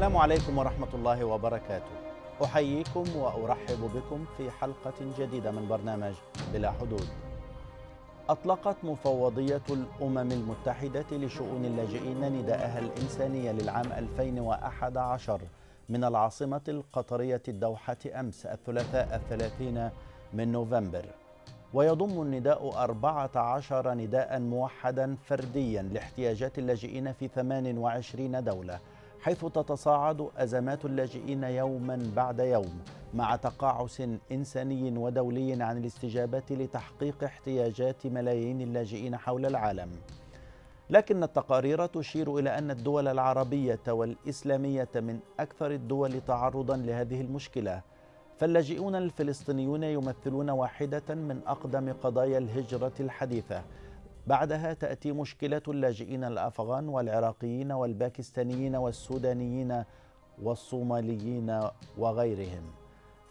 السلام عليكم ورحمة الله وبركاته أحييكم وأرحب بكم في حلقة جديدة من برنامج بلا حدود أطلقت مفوضية الأمم المتحدة لشؤون اللاجئين نداءها الإنسانية للعام 2011 من العاصمة القطرية الدوحة أمس الثلاثاء الثلاثين من نوفمبر ويضم النداء 14 نداء موحدا فرديا لاحتياجات اللاجئين في 28 دولة حيث تتصاعد أزمات اللاجئين يوما بعد يوم مع تقاعس إنساني ودولي عن الاستجابة لتحقيق احتياجات ملايين اللاجئين حول العالم لكن التقارير تشير إلى أن الدول العربية والإسلامية من أكثر الدول تعرضا لهذه المشكلة فاللاجئون الفلسطينيون يمثلون واحدة من أقدم قضايا الهجرة الحديثة بعدها تأتي مشكلة اللاجئين الأفغان والعراقيين والباكستانيين والسودانيين والصوماليين وغيرهم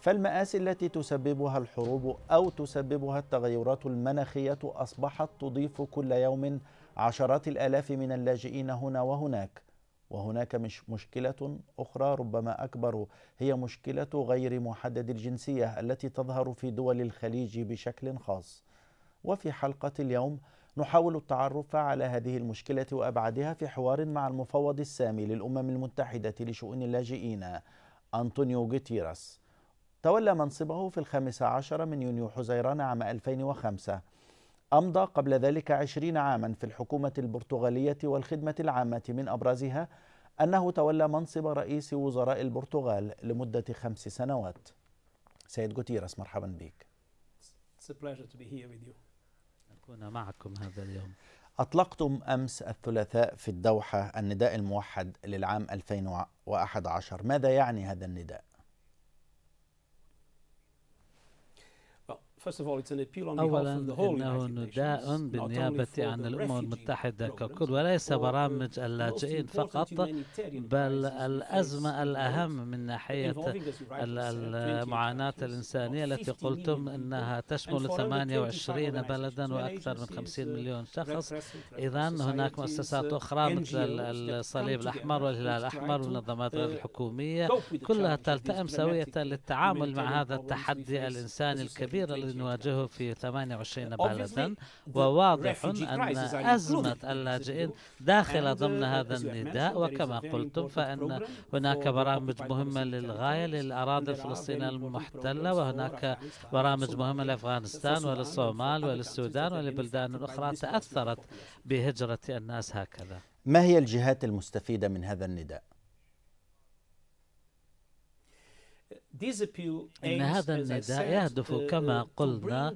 فالمآسي التي تسببها الحروب أو تسببها التغيرات المناخية أصبحت تضيف كل يوم عشرات الآلاف من اللاجئين هنا وهناك وهناك مش مشكلة أخرى ربما أكبر هي مشكلة غير محدد الجنسية التي تظهر في دول الخليج بشكل خاص وفي حلقة اليوم نحاول التعرف على هذه المشكلة وأبعادها في حوار مع المفوض السامي للأمم المتحدة لشؤون اللاجئين أنطونيو غوتيرس تولى منصبه في الخامس عشر من يونيو حزيران عام 2005 أمضى قبل ذلك عشرين عاما في الحكومة البرتغالية والخدمة العامة من أبرزها أنه تولى منصب رئيس وزراء البرتغال لمدة خمس سنوات سيد غوتيرس مرحبا بك It's a pleasure to be here with you. أكون معكم هذا اليوم أطلقتم أمس الثلاثاء في الدوحة النداء الموحد للعام 2011 ماذا يعني هذا النداء؟ أولا إنه نداء بالنيابة عن الأمم المتحدة ككل وليس برامج اللاجئين فقط بل الأزمة الأهم من ناحية المعاناة الإنسانية التي قلتم أنها تشمل 28 بلدا وأكثر من 50 مليون uh, شخص إذا هناك مؤسسات أخرى uh, مثل الصليب الأحمر والهلال الأحمر والمنظمات غير uh, الحكومية كلها تلتئم سوية للتعامل مع هذا التحدي الإنساني الكبير نواجهه في 28 بلدا وواضح أن أزمة اللاجئين داخل uh, ضمن هذا النداء وكما قلتم فإن هناك برامج مهمة للغاية للأراضي الفلسطينية المحتلة وهناك برامج مهمة uh, لأفغانستان وللصومال وللسودان ولبلدان أخرى تأثرت بهجرة الناس هكذا ما هي الجهات المستفيدة من هذا النداء؟ إن هذا النداء يهدف uh, كما قلنا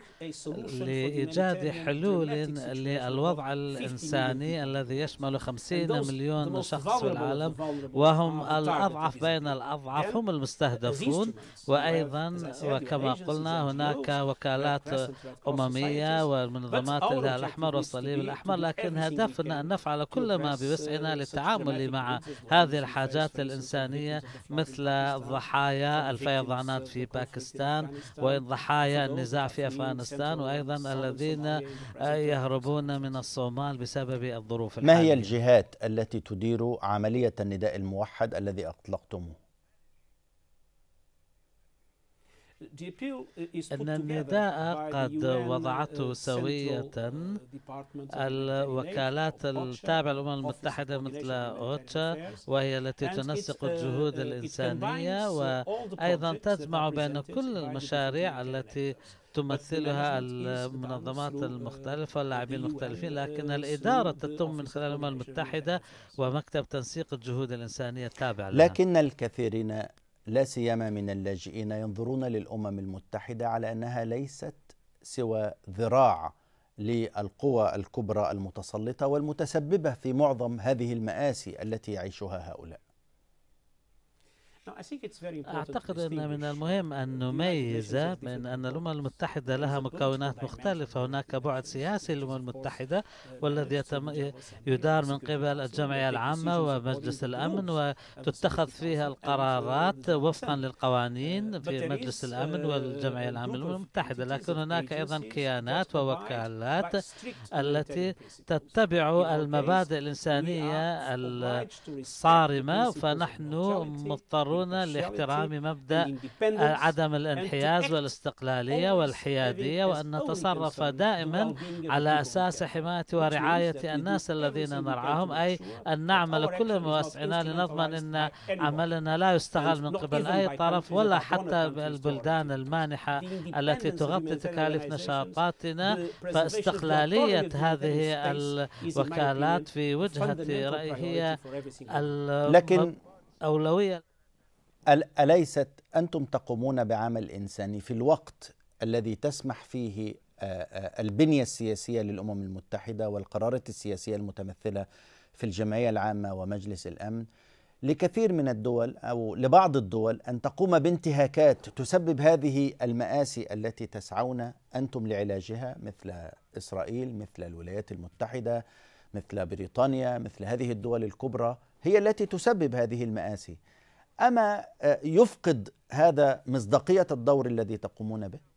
لإيجاد حلول للوضع الإنساني الذي يشمل 50 مليون شخص في العالم وهم الأضعف بين الأضعف هم المستهدفون وأيضا وكما قلنا هناك وكالات أممية والمنظمات الأحمر والصليب الأحمر لكن هدفنا أن نفعل كل ما uh, بوسعنا للتعامل مع هذه الحاجات الإنسانية مثل ضحايا الفيضانات في باكستان وضحايا النزاع في أفغانستان وأيضا الذين يهربون من الصومال بسبب الظروف الحالية ما هي الجهات التي تدير عملية النداء الموحد الذي أطلقتموه؟ إن النداء قد uh, وضعته uh, سوية الوكالات التابعة للأمم المتحدة مثل أوتشا وهي التي تنسق uh, الجهود الإنسانية وأيضا تجمع بين كل المشاريع التي تمثلها المنظمات المختلفة واللاعبين المختلفين لكن الإدارة تتم من خلال الأمم المتحدة ومكتب تنسيق الجهود الإنسانية التابع لها لكن الكثيرين لا سيما من اللاجئين ينظرون للامم المتحده على انها ليست سوى ذراع للقوى الكبرى المتسلطه والمتسببه في معظم هذه الماسي التي يعيشها هؤلاء أعتقد أن من المهم أن نميز من أن الأمم المتحدة لها مكونات مختلفة هناك بعد سياسي للأمم المتحدة والذي يدار من قبل الجمعية العامة ومجلس الأمن وتتخذ فيها القرارات وفقا للقوانين uh, في مجلس الأمن uh, والجمعية العامة للأمم المتحدة لكن هناك أيضا كيانات ووكالات التي تتبع المبادئ الإنسانية الصارمة فنحن مضطرون يشعرون لاحترام مبدأ عدم الانحياز والاستقلالية والحيادية وأن نتصرف دائما على أساس حماية ورعاية الناس الذين نرعاهم أي أن نعمل كل ما وسعنا لنضمن أن عملنا لا يستغل من قبل أي طرف ولا حتى البلدان المانحة التي تغطي تكاليف نشاطاتنا فاستقلالية هذه الوكالات في وجهة رأيي هي لكن أولوية أليست أنتم تقومون بعمل إنساني في الوقت الذي تسمح فيه البنية السياسية للأمم المتحدة والقرارات السياسية المتمثلة في الجمعية العامة ومجلس الأمن لكثير من الدول أو لبعض الدول أن تقوم بانتهاكات تسبب هذه المآسي التي تسعون أنتم لعلاجها مثل إسرائيل مثل الولايات المتحدة مثل بريطانيا مثل هذه الدول الكبرى هي التي تسبب هذه المآسي اما آه، يفقد هذا مصداقيه الدور الذي تقومون به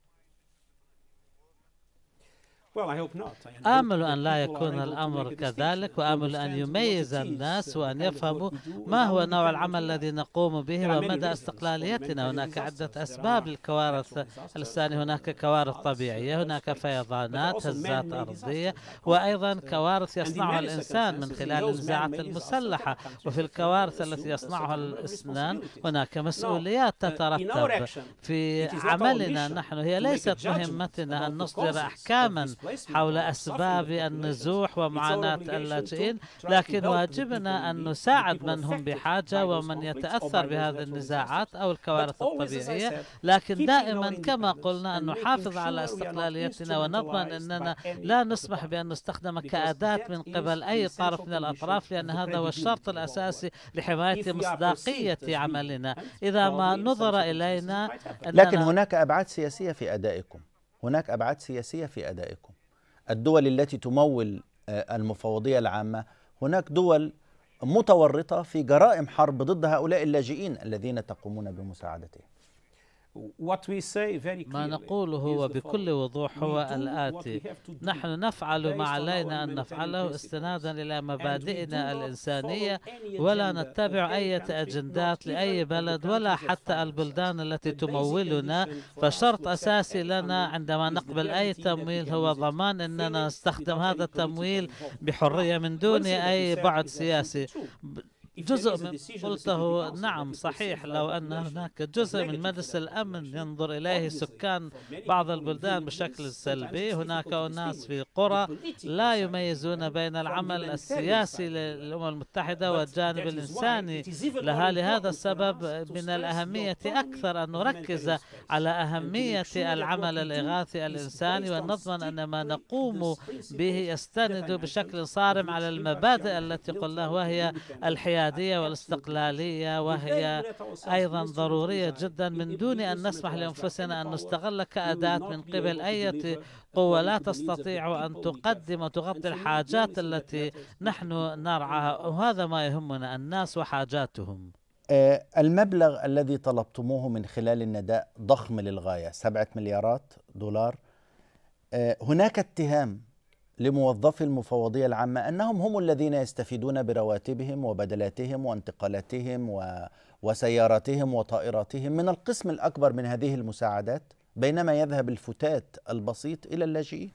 آمل أن لا يكون الأمر كذلك وآمل أن يميز الناس وأن يفهموا ما هو نوع العمل الذي نقوم به ومدى استقلاليتنا هناك عدة أسباب للكوارث الثانية هناك كوارث طبيعية هناك فيضانات هزات أرضية وأيضا كوارث يصنعها الإنسان من خلال النزاعات المسلحة وفي الكوارث التي يصنعها الإسنان هناك مسؤوليات uh, تترتب في عملنا نحن هي ليست مهمتنا أن نصدر أحكاما حول أسباب النزوح ومعاناة اللاجئين لكن واجبنا أن نساعد من هم بحاجة ومن يتأثر بهذه النزاعات أو الكوارث الطبيعية لكن دائما كما قلنا أن نحافظ على استقلاليتنا ونضمن أننا لا نسمح بأن نستخدم كأداة من قبل أي طرف من الأطراف لأن هذا هو الشرط الأساسي لحماية مصداقية عملنا إذا ما نظر إلينا لكن هناك أبعاد سياسية في أدائكم هناك أبعاد سياسية في أدائكم الدول التي تمول آه، المفوضية العامة هناك دول متورطة في جرائم حرب ضد هؤلاء اللاجئين الذين تقومون بمساعدتهم ما نقوله بكل وضوح هو الآتي نحن نفعل ما علينا أن نفعله استنادا إلى مبادئنا الإنسانية ولا نتبع أي أجندات لأي بلد ولا حتى البلدان التي تمولنا فشرط أساسي لنا عندما نقبل أي تمويل هو ضمان أننا نستخدم هذا التمويل بحرية من دون أي بعد سياسي نعم جزء من قلته نعم صحيح لو أن هناك جزء من مجلس الأمن ينظر إليه سكان بعض البلدان بشكل سلبي هناك أناس في قرى لا يميزون بين العمل السياسي للأمم المتحدة والجانب الإنساني لها لهذا السبب من الأهمية أكثر أن نركز على أهمية العمل الإغاثي الإنساني ونضمن أن ما نقوم به يستند بشكل صارم على المبادئ التي قلناها وهي الحياة الحياديه والاستقلالية وهي أيضا ضرورية جدا من دون أن نسمح لأنفسنا أن نستغل كأداة من قبل أي قوة لا تستطيع أن تقدم وتغطي الحاجات التي نحن نرعاها وهذا ما يهمنا الناس وحاجاتهم آه، المبلغ الذي طلبتموه من خلال النداء ضخم للغاية سبعة مليارات دولار آه، هناك اتهام لموظفي المفوضية العامة أنهم هم الذين يستفيدون برواتبهم وبدلاتهم وانتقالاتهم و... وسياراتهم وطائراتهم من القسم الأكبر من هذه المساعدات بينما يذهب الفتات البسيط إلى اللاجئين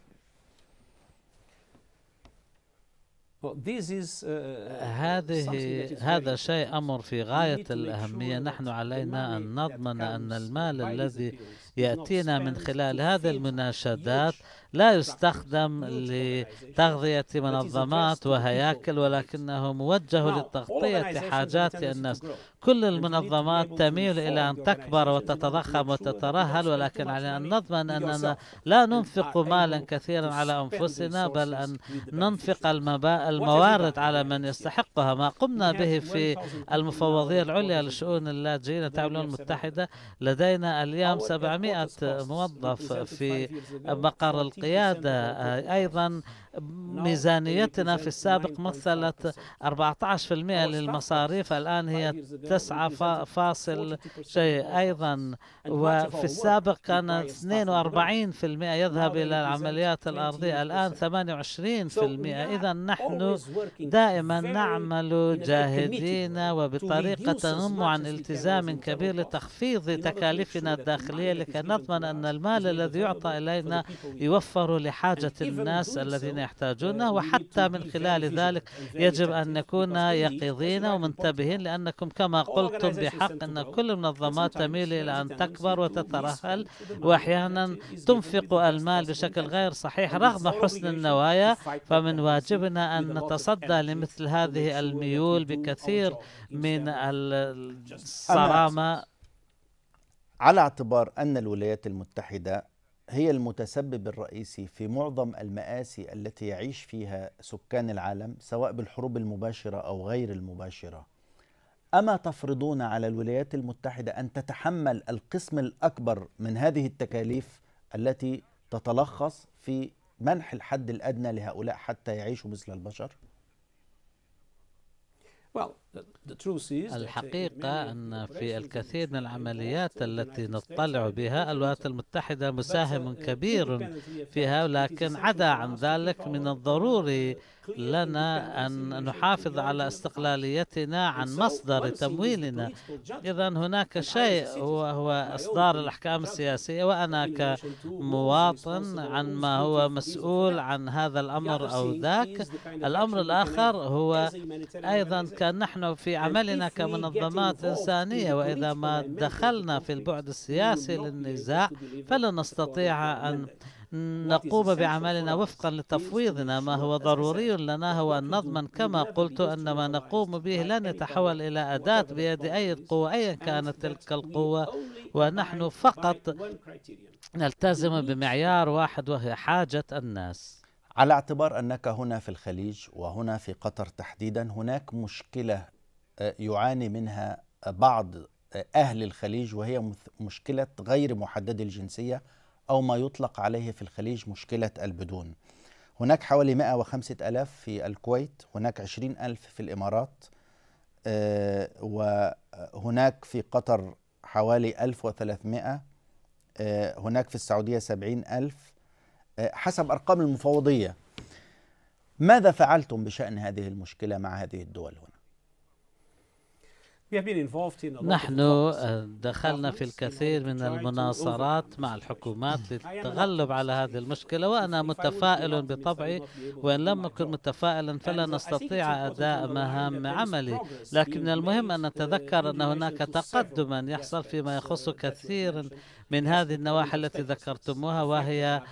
uh, uh, هذه هذا شيء أمر في غاية الأهمية نحن علينا أن نضمن أن المال الذي يأتينا من خلال هذه المناشدات لا يستخدم لتغذية منظمات وهياكل ولكنه موجه لتغطية حاجات الناس كل المنظمات تميل إلى أن تكبر وتتضخم وتترهل ولكن علينا أن نضمن أننا لا ننفق مالا كثيرا على أنفسنا بل أن ننفق الموارد على من يستحقها ما قمنا به في المفوضية العليا لشؤون اللاجئين التي الامم المتحده لدينا اليوم 700 موظف في مقر القياده ايضا ميزانيتنا في السابق مثلت 14% للمصاريف الآن هي 9 فاصل شيء أيضا وفي السابق كان 42% يذهب إلى العمليات الأرضية الآن 28% إذا نحن دائما نعمل جاهدين وبطريقة تنم عن التزام كبير لتخفيض تكاليفنا الداخلية لكي نضمن أن المال الذي يعطى إلينا يوفر لحاجة الناس الذين يحتاجونه آه، وحتى من خلال ذلك يجب أن نكون يقظين ومنتبهين لأنكم كما قلتم بحق أن كل المنظمات تميل إلى أن تكبر وتترهل وأحيانا تنفق المال بشكل غير صحيح رغم حسن النوايا فمن واجبنا أن نتصدى لمثل هذه الميول بكثير من الصرامة على اعتبار أن الولايات المتحدة هي المتسبب الرئيسي في معظم المآسي التي يعيش فيها سكان العالم سواء بالحروب المباشرة أو غير المباشرة أما تفرضون على الولايات المتحدة أن تتحمل القسم الأكبر من هذه التكاليف التي تتلخص في منح الحد الأدنى لهؤلاء حتى يعيشوا مثل البشر؟ Well, الحقيقة أن في الكثير من العمليات التي نطلع بها الولايات المتحدة uh, مساهم كبير فيها لكن عدا عن ذلك من الضروري لنا أن نحافظ على استقلاليتنا عن مصدر تمويلنا إذا هناك شيء وهو إصدار الأحكام السياسية وأنا كمواطن عن ما هو مسؤول عن هذا الأمر أو ذاك الأمر الآخر هو أيضا كان نحن نحن في عملنا كمنظمات إنسانية وإذا ما دخلنا في البعد السياسي للنزاع فلن نستطيع أن نقوم بعملنا وفقا لتفويضنا ما هو ضروري لنا هو أن نضمن كما قلت أن ما نقوم به لن يتحول إلى أداة بيد أي قوة أيا كانت تلك القوة ونحن فقط نلتزم بمعيار واحد وهي حاجة الناس على اعتبار انك هنا في الخليج وهنا في قطر تحديدا هناك مشكله آه، يعاني منها بعض آه، اهل الخليج وهي مشكله غير محدد الجنسيه او ما يطلق عليه في الخليج مشكله البدون. هناك حوالي 105 ألاف في الكويت هناك 20 ألف في الإمارات آه، وهناك في قطر حوالي 1300 هناك في السعودية 70 ألف حسب أرقام المفوضية ماذا فعلتم بشأن هذه المشكلة مع هذه الدول هنا؟ نحن آه، دخلنا في الكثير من المناصرات مع الحكومات للتغلب على هذه المشكلة وأنا متفائل بطبعي وإن لم أكن متفائلا فلا نستطيع أداء مهام عملي لكن المهم أن uh, نتذكر أن هناك تقدما يحصل فيما يخص uh, كثير من هذه النواحي التي ذكرتموها وهي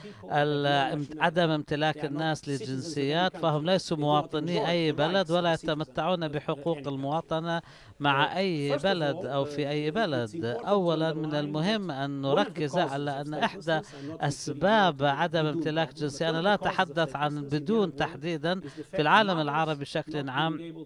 عدم امتلاك الناس للجنسيات فهم ليسوا مواطني أي بلد ولا يتمتعون بحقوق المواطنة مع أي بلد أو في أي بلد أولا من المهم أن نركز على أن إحدى أسباب عدم امتلاك جنسي أنا لا أتحدث عن بدون تحديدا في العالم العربي بشكل عام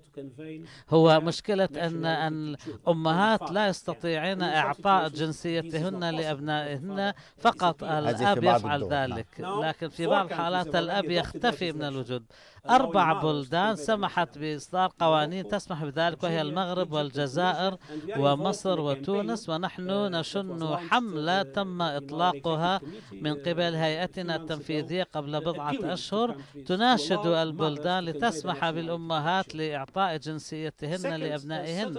هو مشكلة أن الأمهات لا يستطيعين إعطاء جنسيتهن لأبنائهن أبنائهن فقط الأب يفعل ذلك نعم. لكن في بعض الحالات الأب يختفي من الوجود أربع بلدان سمحت يعني. بإصدار قوانين تسمح بذلك وهي المغرب والجزائر ومصر وتونس ونحن آه، نشن حملة آه، تم إطلاقها من قبل آه، هيئتنا التنفيذية قبل بضعة أشهر تناشد البلدان لتسمح بالأمهات لإعطاء جنسيتهن لأبنائهن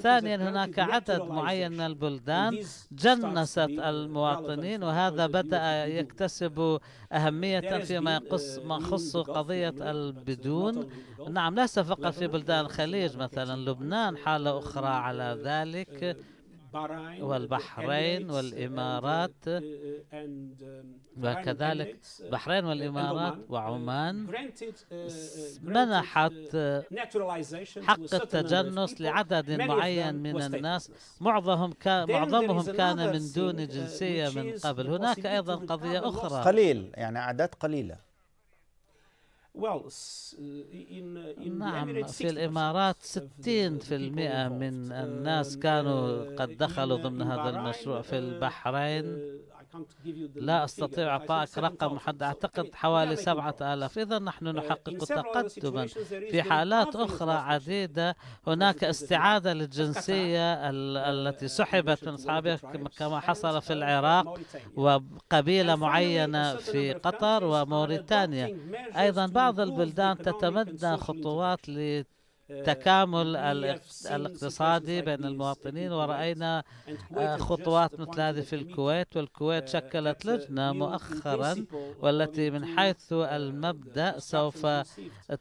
ثانيا هناك عدد معين من البلدان جنست المواطنين وهذا بدأ يكتسب أهمية فيما يخص uh, قضية بدون نعم ليس فقط في بلدان الخليج مثلا لبنان حالة أخرى على ذلك والبحرين والإمارات وكذلك بحرين والإمارات وعمان منحت حق التجنس لعدد معين من الناس معظمهم كان معظمهم كان من دون جنسية من قبل هناك أيضا قضية أخرى قليل يعني أعداد قليلة Uh, uh, نعم في الإمارات 60% من الناس uh, كانوا قد دخلوا ضمن هذا المشروع في البحرين لا أستطيع إعطائك رقم محدد أعتقد حوالي سبعة آلاف إذا نحن uh, نحقق تقدما في حالات أخرى عديدة هناك استعادة للجنسية uh, التي uh, سحبت من أصحابها كما حصل في العراق وقبيلة معينة في قطر وموريتانيا أيضا بعض البلدان تتمدى خطوات لت التكامل الاقتصادي بين المواطنين ورأينا خطوات مثل هذه في الكويت والكويت uh, شكلت لجنة مؤخرا والتي من حيث uh, المبدأ سوف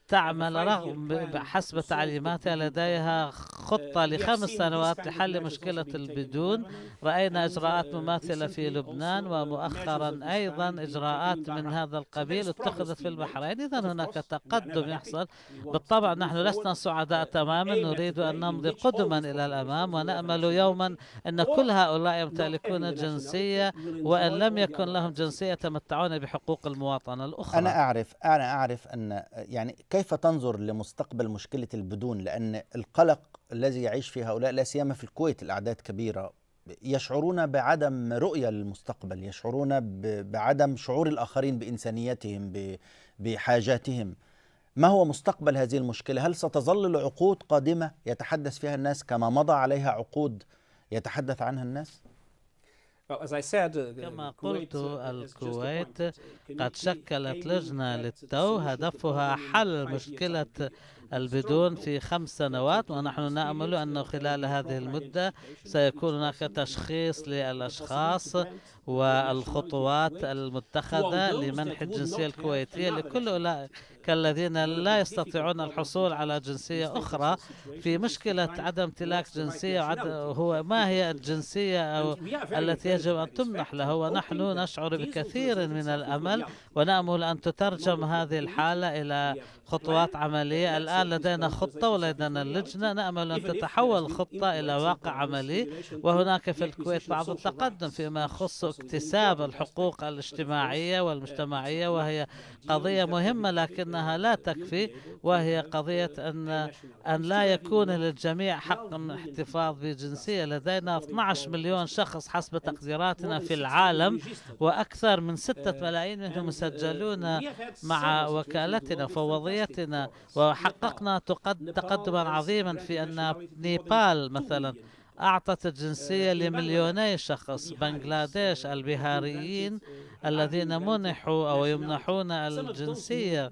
تعمل رغم حسب تعليماتها لديها خطة uh, لخمس سنوات لحل مشكلة البدون رأينا إجراءات مماثلة في لبنان ومؤخرا أيضا إجراءات من هذا القبيل اتخذت في البحرين إذا هناك تقدم يحصل بالطبع نحن لسنا صعب سعداء إيه، تماما إيه، نريد إيه، أن نمضي قدما إلى الأمام ونأمل يوما أن كل هؤلاء يمتلكون جنسيه وأن لم يعني يكن لهم جنسية يتمتعون بحقوق المواطنة الأخرى أنا أعرف أنا أعرف أن يعني كيف تنظر لمستقبل مشكلة البدون لأن القلق الذي يعيش فيه هؤلاء لا سيما في الكويت الأعداد كبيرة يشعرون بعدم رؤية للمستقبل يشعرون بعدم شعور الآخرين بإنسانيتهم بحاجاتهم ما هو مستقبل هذه المشكله؟ هل ستظل العقود قادمه يتحدث فيها الناس كما مضى عليها عقود يتحدث عنها الناس؟ uh, كما قلت uh, الكويت uh, قد شكلت لجنة للتو هدفها حل مشكلة البدون في خمس سنوات ونحن نأمل أنه خلال هذه المدة سيكون هناك تشخيص للأشخاص والخطوات المتخذة لمنح الجنسية الكويتية لكل أولئك الذين لا يستطيعون الحصول على جنسية أخرى في مشكلة عدم امتلاك جنسية هو ما هي الجنسية أو يعني التي يجب أن يعني تمنح له ونحن نشعر بكثير من الأمل ونأمل أن تترجم هذه الحالة إلى خطوات عملية الآن لدينا خطة ولدينا اللجنة نأمل أن تتحول الخطة إلى واقع عملي وهناك في الكويت بعض التقدم فيما يخص اكتساب الحقوق الاجتماعية والمجتمعية وهي قضية مهمة لكنها لا تكفي وهي قضية أن أن لا يكون للجميع حق من الاحتفاظ بجنسية لدينا 12 مليون شخص حسب تقديراتنا في العالم وأكثر من 6 ملايين منهم مسجلون مع وكالتنا فوضيتنا وحققنا تقدما عظيما في أن نيبال مثلا أعطت الجنسية آه، لمليوني شخص بنغلاديش آه، البهاريين آه، الذين منحوا أو يمنحون الجنسية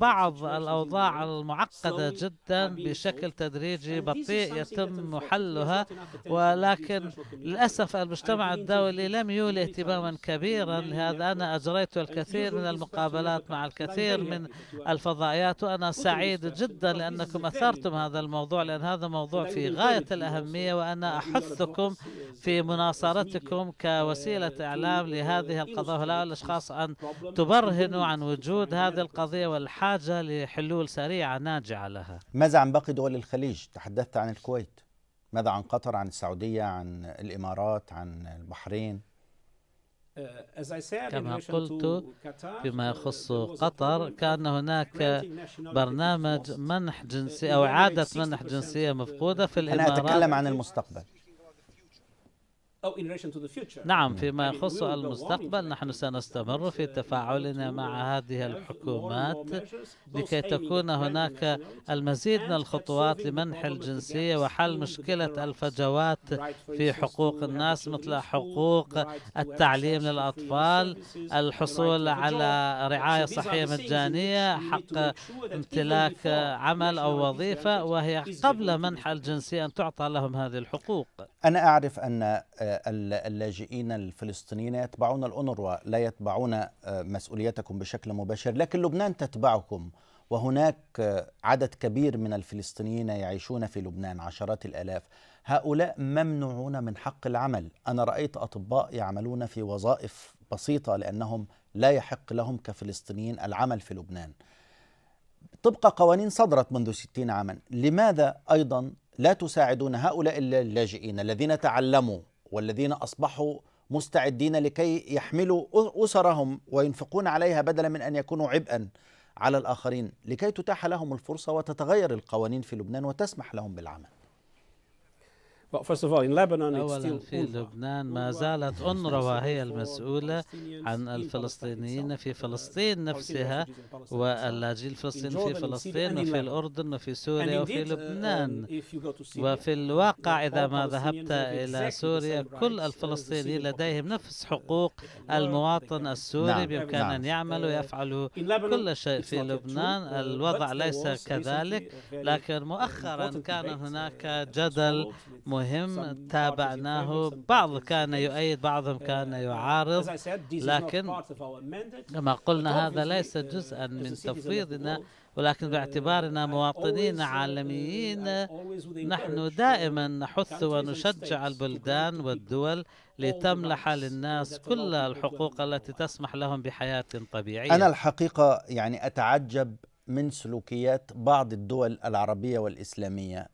بعض الأوضاع المعقدة جدا بشكل تدريجي بطيء يتم حلها ولكن للأسف المجتمع الدولي لم يولي اهتماما كبيرا لهذا أنا أجريت الكثير من المقابلات مع الكثير من الفضائيات وأنا سعيد جدا لأنكم أثرتم هذا الموضوع لأن هذا موضوع في غاية الأهمية وأنا أحثكم في مناصرتكم كوسيلة إعلام لهذه القضايا وهؤلاء الأشخاص أن تبرهنوا عن وجود هذه القضية والحاجة لحلول سريعة ناجعة لها ماذا عن باقي دول الخليج؟ تحدثت عن الكويت ماذا عن قطر عن السعودية عن الإمارات عن البحرين Uh, كما قلت فيما uh, يخص قطر كان هناك برنامج منح جنسي uh, أو إعادة منح جنسية مفقودة في الإمارات أنا أتكلم عن المستقبل أو in relation to the future. نعم, نعم. فيما يخص المستقبل نحن سنستمر في تفاعلنا مع هذه الحكومات لكي تكون هناك المزيد من الخطوات لمنح الجنسية وحل مشكلة الفجوات في حقوق الناس مثل حقوق التعليم للأطفال الحصول على رعاية صحية مجانية حق امتلاك عمل أو وظيفة وهي قبل منح الجنسية أن تعطى لهم هذه الحقوق أنا أعرف أن آه، اللاجئين الفلسطينيين يتبعون الأونروا لا يتبعون آه، مسؤوليتكم بشكل مباشر لكن لبنان تتبعكم وهناك آه، عدد كبير من الفلسطينيين يعيشون في لبنان عشرات الآلاف هؤلاء ممنوعون من حق العمل أنا رأيت أطباء يعملون في وظائف بسيطة لأنهم لا يحق لهم كفلسطينيين العمل في لبنان طبق قوانين صدرت منذ ستين عاما لماذا أيضا لا تساعدون هؤلاء اللاجئين الذين تعلموا والذين أصبحوا مستعدين لكي يحملوا أسرهم وينفقون عليها بدلا من أن يكونوا عبئا على الآخرين لكي تتاح لهم الفرصة وتتغير القوانين في لبنان وتسمح لهم بالعمل first of all, in Lebanon, أولا في لبنان ما زالت أنروا وهي المسؤولة عن الفلسطينيين في فلسطين نفسها واللاجئين الفلسطينيين في فلسطين وفي الأردن وفي سوريا وفي uh, لبنان um, وفي uh, الواقع إذا ما ذهبت إلى سوريا كل uh, الفلسطينيين لديهم نفس حقوق المواطن السوري بإمكان أن يعمل ويفعل كل شيء في لبنان الوضع ليس كذلك لكن مؤخرا كان هناك جدل مهم مهم تابعناه بعض كان يؤيد بعضهم uh, كان يعارض لكن كما قلنا هذا ليس uh, جزءا من تفويضنا ولكن uh, باعتبارنا مواطنين عالميين نحن دائما نحث ونشجع البلدان والدول لتمنح للناس كل الحقوق التي تسمح لهم بحياة طبيعية أنا الحقيقة يعني أتعجب من سلوكيات بعض الدول العربية والإسلامية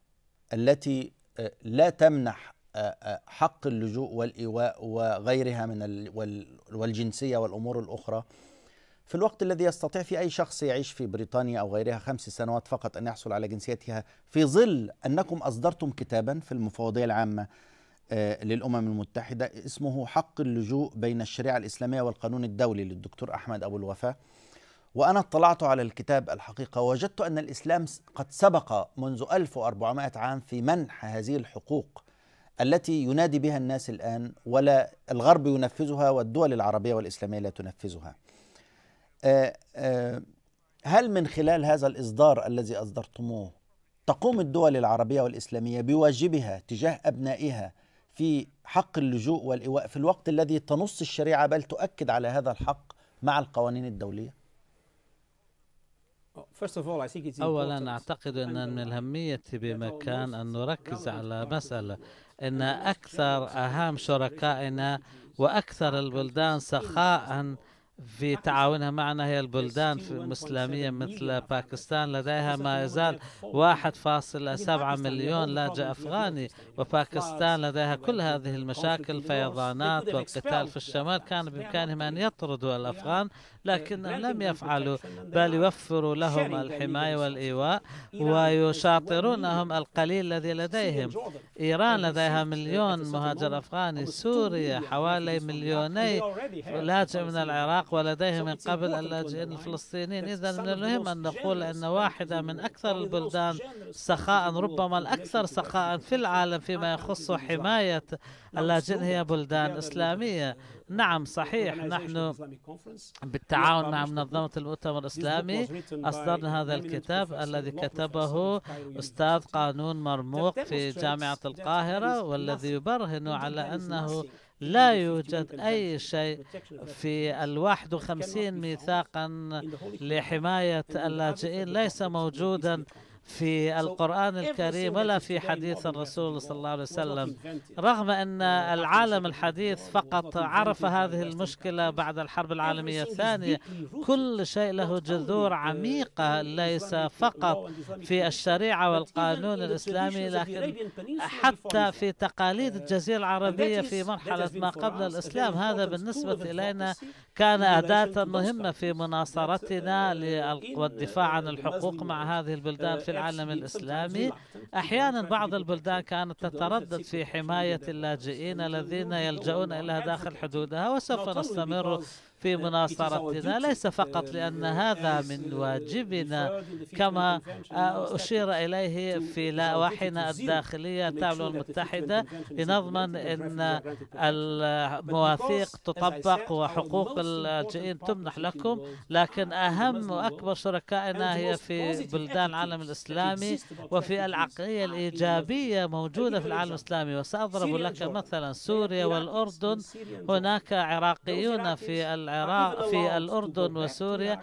التي لا تمنح آه، آه، حق اللجوء والإيواء وغيرها من والجنسية والأمور الأخرى في الوقت الذي يستطيع فيه أي شخص يعيش في بريطانيا أو غيرها خمس سنوات فقط أن يحصل على جنسيتها في ظل أنكم أصدرتم كتابا في المفوضية العامة آه، للأمم المتحدة اسمه حق اللجوء بين الشريعة الإسلامية والقانون الدولي للدكتور أحمد أبو الوفاء وأنا اطلعت على الكتاب الحقيقة وجدت أن الإسلام قد سبق منذ 1400 عام في منح هذه الحقوق التي ينادي بها الناس الآن ولا الغرب ينفذها والدول العربية والإسلامية لا تنفذها آه، آه، هل من خلال هذا الإصدار الذي أصدرتموه تقوم الدول العربية والإسلامية بواجبها تجاه أبنائها في حق اللجوء والإيواء في الوقت الذي تنص الشريعة بل تؤكد على هذا الحق مع القوانين الدولية أولا أعتقد أن من الأهمية بمكان أن نركز على مسألة أن أكثر أهم شركائنا وأكثر البلدان سخاء في تعاونها معنا هي البلدان المسلمية مثل باكستان لديها ما يزال 1.7 مليون لاجئ أفغاني وباكستان لديها كل هذه المشاكل الفيضانات والقتال في الشمال كان بإمكانهم أن يطردوا الأفغان لكنهم لم يفعلوا بل يوفروا لهم الحماية والإيواء ويشاطرونهم القليل الذي لديهم إيران لديها مليون مهاجر أفغاني سوريا حوالي مليوني لاجئ من العراق ولديه من قبل اللاجئين الفلسطينيين إذا من المهم أن نقول أن واحدة من أكثر البلدان سخاء ربما الأكثر سخاء في العالم فيما يخص حماية اللاجئين هي بلدان إسلامية نعم صحيح نحن بالتعاون مع منظمة المؤتمر الإسلامي أصدرنا هذا الكتاب الذي كتبه أستاذ قانون مرموق في جامعة القاهرة والذي يبرهن على أنه لا يوجد أي شيء في الواحد 51 ميثاقا لحماية اللاجئين ليس موجودا في القرآن الكريم ولا في حديث الرسول صلى الله عليه وسلم رغم أن العالم الحديث فقط عرف هذه المشكلة بعد الحرب العالمية الثانية كل شيء له جذور uh, عميقة ليس فقط في الشريعة والقانون الإسلامي لكن حتى في تقاليد uh, الجزيرة العربية في مرحلة ما قبل الإسلام هذا بالنسبة إلينا كان أداة مهمة في نعم. مناصرتنا آه، والدفاع عن آه، الحقوق مع هذه البلدان في آه، العالم الإسلامي أحيانا بعض البلدان كانت تتردد في حماية اللاجئين الذين يلجؤون إلى داخل حدودها وسوف نستمر في إيه، مناصرتنا ليس فقط إيه، لأن إيه، هذا من واجبنا كما أشير إليه في لوائحنا الداخلية تعلو المتحدة لنضمن أن المواثيق تطبق وحقوق اللاجئين تمنح لكم لكن أهم وأكبر شركائنا هي في بلدان العالم الإسلامي وفي العقلية الإيجابية موجودة في العالم الإسلامي وسأضرب لك مثلا سوريا والأردن هناك عراقيون في العراق في الأردن وسوريا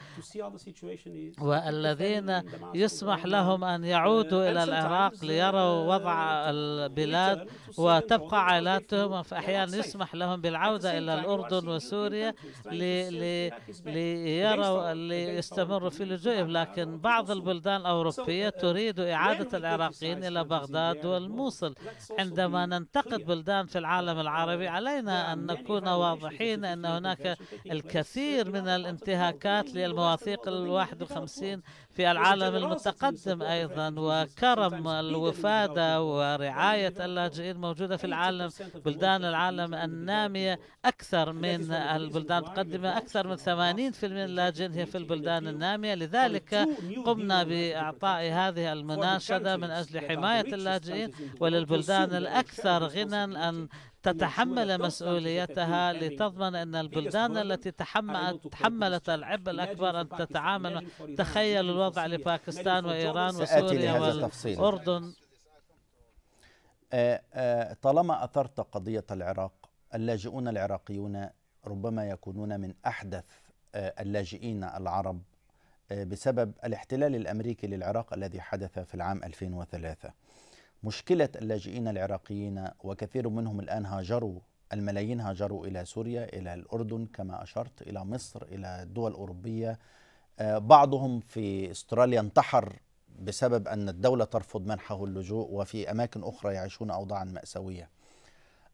والذين يسمح لهم أن يعودوا uh, إلى العراق uh, ليروا uh, وضع البلاد وتبقى عائلاتهم أحيان يسمح لهم بالعودة إلى الأردن وسوريا ليروا ليستمروا في لجوئهم لكن بعض البلدان الأوروبية تريد إعادة العراقيين إلى بغداد والموصل عندما ننتقد بلدان في العالم العربي علينا أن نكون واضحين أن هناك الكثير من الانتهاكات للمواثيق ال 51 في العالم المتقدم أيضا وكرم الوفادة ورعاية اللاجئين موجودة في العالم بلدان العالم النامية أكثر من البلدان المتقدمة أكثر من 80% من اللاجئين هي في البلدان النامية لذلك قمنا بإعطاء هذه المناشدة من أجل حماية اللاجئين وللبلدان الأكثر غنى أن تتحمل مسؤوليتها لتضمن أن البلدان التي تحملت العبء الأكبر أن تتعامل تخيل الوضع الوضع لباكستان وإيران وسوريا والأردن آه، آه، طالما أثرت قضية العراق اللاجئون العراقيون ربما يكونون من أحدث آه، اللاجئين العرب بسبب الاحتلال الأمريكي للعراق الذي حدث في العام 2003 مشكلة اللاجئين العراقيين وكثير منهم الآن هاجروا الملايين هاجروا إلى سوريا إلى الأردن كما أشرت إلى مصر إلى الدول الأوروبية آه، بعضهم في استراليا انتحر بسبب أن الدولة ترفض منحه اللجوء وفي أماكن أخرى يعيشون أوضاعا مأساوية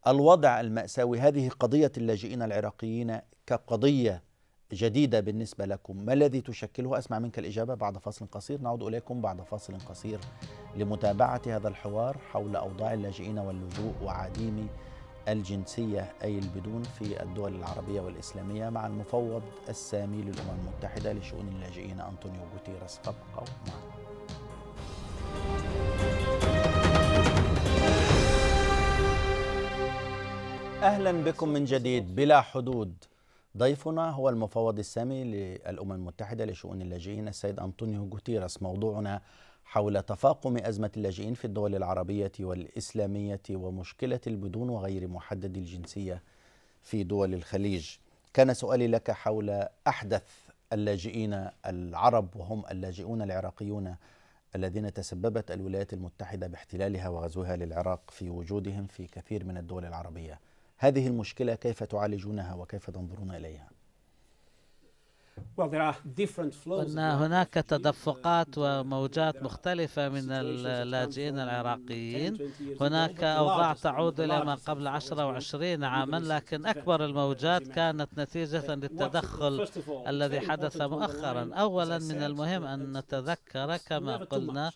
الوضع المأساوي هذه قضية اللاجئين العراقيين كقضية جديدة بالنسبة لكم ما الذي تشكله أسمع منك الإجابة بعد فاصل قصير نعود إليكم بعد فاصل قصير لمتابعة هذا الحوار حول أوضاع اللاجئين واللجوء وعديم الجنسية أي البدون في الدول العربية والإسلامية مع المفوض السامي للأمم المتحدة لشؤون اللاجئين أنطونيو غوتيرس فابقوا معنا أهلا بكم من جديد بلا حدود ضيفنا هو المفوض السامي للأمم المتحدة لشؤون اللاجئين السيد أنطونيو غوتيرس موضوعنا حول تفاقم أزمة اللاجئين في الدول العربية والإسلامية ومشكلة البدون وغير محدد الجنسية في دول الخليج كان سؤالي لك حول أحدث اللاجئين العرب وهم اللاجئون العراقيون الذين تسببت الولايات المتحدة باحتلالها وغزوها للعراق في وجودهم في كثير من الدول العربية هذه المشكلة كيف تعالجونها وكيف تنظرون إليها؟ أن هناك تدفقات وموجات مختلفة من اللاجئين العراقيين هناك أوضاع تعود إلى ما قبل 10 و20 عاما لكن أكبر الموجات كانت نتيجة للتدخل الذي حدث مؤخرا أولا من المهم أن نتذكر كما قلنا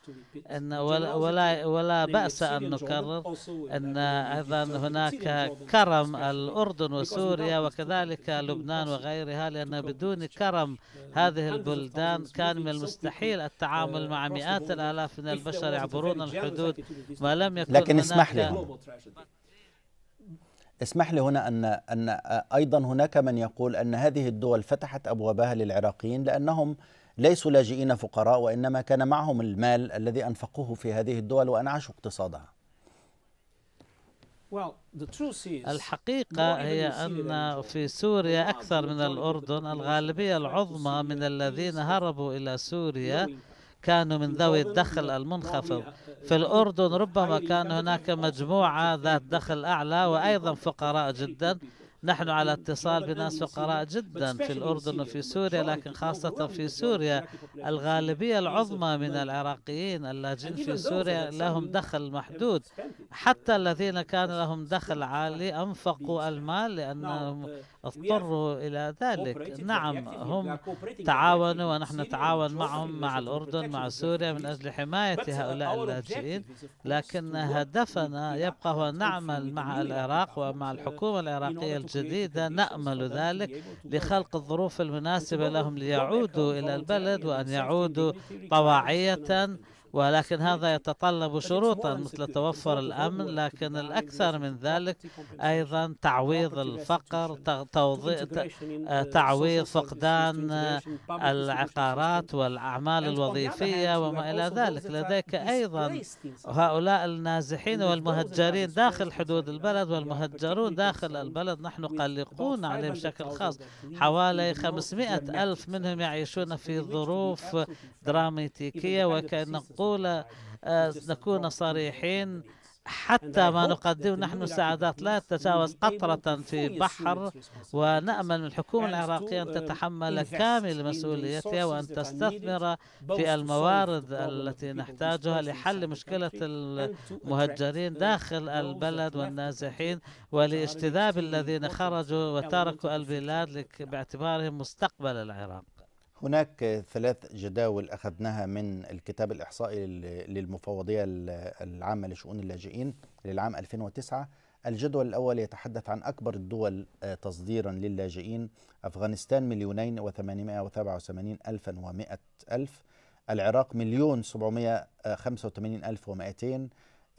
أن ولا, ولا, ولا بأس أن نكرر أن أيضا هناك كرم الأردن وسوريا وكذلك لبنان وغيرها لأن بدون كرم كرم هذه البلدان كان من المستحيل التعامل مع آه، مئات الآلاف من البشر يعبرون الحدود ما لم يكن لكن اسمح لي اسمح لي هنا أن أن أيضا هناك من يقول أن هذه الدول فتحت أبوابها للعراقيين لأنهم ليسوا لاجئين فقراء وإنما كان معهم المال الذي أنفقوه في هذه الدول وأنعشوا اقتصادها الحقيقة هي أن في سوريا أكثر من الأردن الغالبية العظمى من الذين هربوا إلى سوريا كانوا من ذوي الدخل المنخفض uh, في uh, الأردن ربما كان هناك مجموعة ذات دخل أعلى وأيضا فقراء جدا نحن على اتصال بناس فقراء جدا في الأردن وفي سوريا لكن خاصة في سوريا الغالبية العظمى من العراقيين اللاجئين في سوريا لهم دخل محدود حتى الذين كان لهم دخل عالي أنفقوا المال لأنهم اضطروا إلى ذلك نعم يعني هم يعني تعاونوا ونحن نتعاون معهم مع الأردن مع سوريا من أجل حماية هؤلاء اللاجئين لكن هدفنا يبقى هو نعمل مع العراق ومع الحكومة العراقية الجديدة نأمل ذلك لخلق الظروف المناسبة لهم ليعودوا إلى البلد وأن يعودوا طواعية ولكن هذا يتطلب شروطا مثل توفر الأمن لكن الأكثر من ذلك أيضا تعويض الفقر آه، تعويض فقدان آه، العقارات والأعمال الوظيفية وما إلى ذلك لديك أيضا هؤلاء النازحين والمهجرين داخل حدود البلد والمهجرون داخل البلد نحن قلقون عليهم بشكل خاص حوالي 500 ألف منهم يعيشون في ظروف دراماتيكية وكأن البطولة آه، نكون صريحين حتى ما نقدم نحن سعادات لا تتجاوز قطرة في بحر ونأمل من الحكومة العراقية أن تتحمل كامل مسؤوليتها وأن تستثمر في الموارد التي نحتاجها لحل مشكلة المهجرين داخل البلد والنازحين ولاجتذاب الذين خرجوا وتركوا البلاد باعتبارهم مستقبل العراق هناك ثلاث جداول أخذناها من الكتاب الإحصائي للمفوضية العامة لشؤون اللاجئين للعام 2009 الجدول الأول يتحدث عن أكبر الدول آه، تصديرا للاجئين أفغانستان مليونين وثمانمائة وسبعة وثمانين ألفا ومائة ألف العراق مليون سبعمائة آه، خمسة وثمانين ألف ومائتين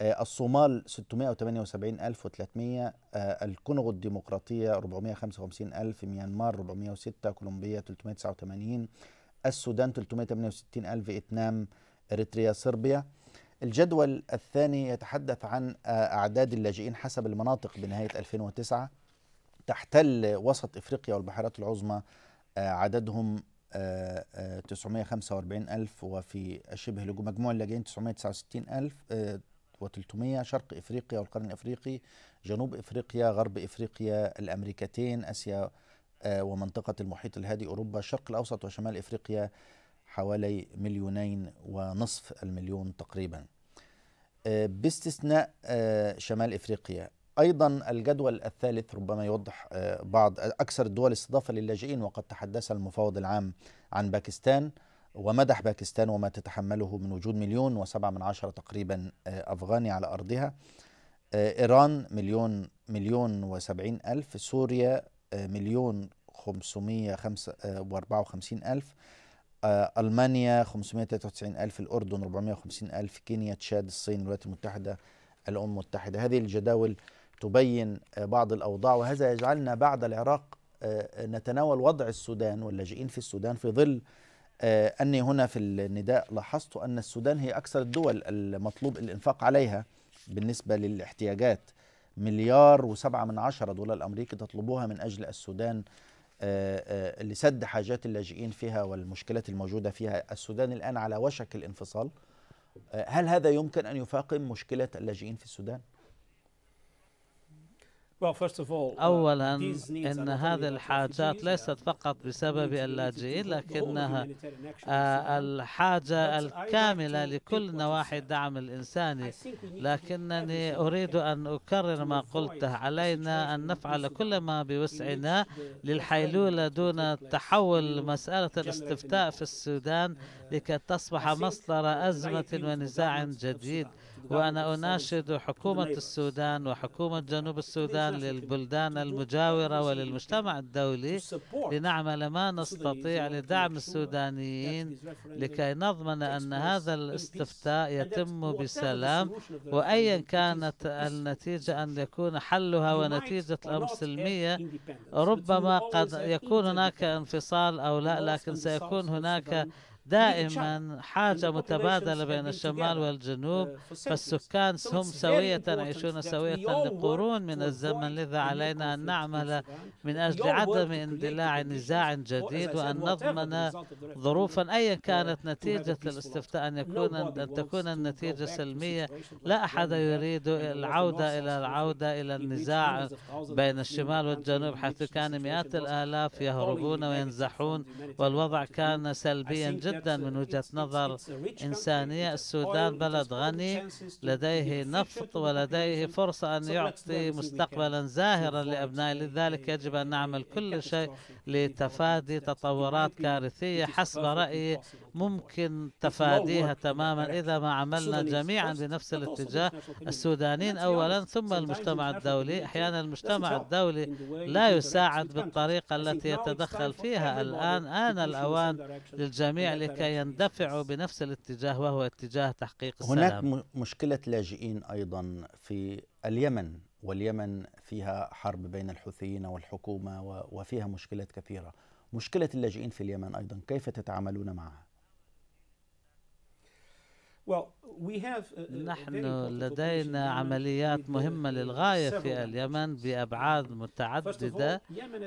آه، الصومال 678300 آه، الكونغو الديمقراطية 455000 ميانمار 406 كولومبيا 389 السودان 368000 فيتنام اريتريا صربيا الجدول الثاني يتحدث عن آه، أعداد اللاجئين حسب المناطق بنهاية 2009 تحتل وسط إفريقيا والبحيرات العظمى عددهم 945000 وفي شبه مجموع اللاجئين 969000 و300 شرق افريقيا والقرن الافريقي جنوب افريقيا غرب افريقيا الامريكتين اسيا آه، ومنطقه المحيط الهادي اوروبا الشرق الاوسط وشمال افريقيا حوالي مليونين ونصف المليون تقريبا آه، باستثناء آه، شمال افريقيا ايضا الجدول الثالث ربما يوضح بعض اكثر الدول استضافه للاجئين وقد تحدث المفوض العام عن باكستان ومدح باكستان وما تتحمله من وجود مليون وسبعة من عشرة تقريبا آه، أفغاني على أرضها آه، إيران مليون مليون وسبعين ألف سوريا آه، مليون خمسمية خمسة وأربعة وخمسين ألف ألمانيا وتسعين ألف الأردن وخمسين ألف كينيا تشاد الصين الولايات المتحدة الأمم المتحدة هذه الجداول تبين بعض الأوضاع وهذا يجعلنا بعد العراق نتناول وضع السودان واللاجئين في السودان في ظل آه، أني هنا في النداء لاحظت أن السودان هي أكثر الدول المطلوب الإنفاق عليها بالنسبة للاحتياجات مليار وسبعة من عشرة دولار أمريكي تطلبوها من أجل السودان آه، آه، لسد حاجات اللاجئين فيها والمشكلات الموجودة فيها السودان الآن على وشك الانفصال هل هذا يمكن أن يفاقم مشكلة اللاجئين في السودان؟ Uh, أولا أن هذه الحاجات ليست فقط بسبب اللاجئين لكنها آه، الحاجة الكاملة لكل نواحي الدعم الإنساني لكنني أريد أن أكرر ما قلته علينا أن نفعل كل ما بوسعنا للحيلولة دون تحول مسألة الاستفتاء في السودان uh, لكي تصبح مصدر أزمة ونزاع جديد وأنا أناشد حكومة السودان وحكومة جنوب السودان للبلدان المجاورة وللمجتمع الدولي لنعمل ما نستطيع لدعم السودانيين لكي نضمن أن هذا الاستفتاء يتم بسلام وأيا كانت النتيجة أن يكون حلها ونتيجة الأمر سلمية ربما قد يكون هناك انفصال أو لا لكن سيكون هناك دائما حاجة متبادلة بين الشمال uh, والجنوب فالسكان هم سوية يعيشون سوية لقرون من الزمن لذا علينا أن نعمل من أجل عدم اندلاع نزاع جديد وأن نضمن ظروفا أيا uh, كانت نتيجة الاستفتاء أن يكون أن تكون النتيجة سلمية لا أحد يريد العودة إلى العودة إلى النزاع بين الشمال والجنوب حيث كان مئات الآلاف يهربون وينزحون والوضع كان سلبيا جدا جدا من وجهة نظر إنسانية السودان بلد غني لديه نفط ولديه فرصة أن يعطي مستقبلا زاهرا لأبنائه لذلك يجب أن نعمل كل شيء لتفادي تطورات كارثية حسب رأيي ممكن تفاديها تماما إذا ما عملنا جميعا بنفس الاتجاه السودانيين أولا ثم المجتمع الدولي أحيانا المجتمع الدولي لا يساعد بالطريقة التي يتدخل فيها الآن آن الأوان للجميع لكي يندفعوا بنفس الاتجاه وهو اتجاه تحقيق السلام هناك مشكلة لاجئين أيضا في اليمن واليمن فيها حرب بين الحوثيين والحكومة وفيها مشكلات كثيرة مشكلة اللاجئين في اليمن أيضا كيف تتعاملون معها؟ نحن لدينا عمليات مهمة للغاية في اليمن بأبعاد متعددة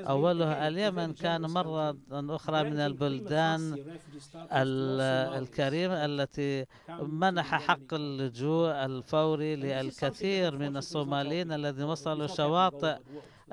أولها اليمن كان مرة أخرى من البلدان الكريمة التي منح حق اللجوء الفوري للكثير من الصوماليين الذين وصلوا شواطئ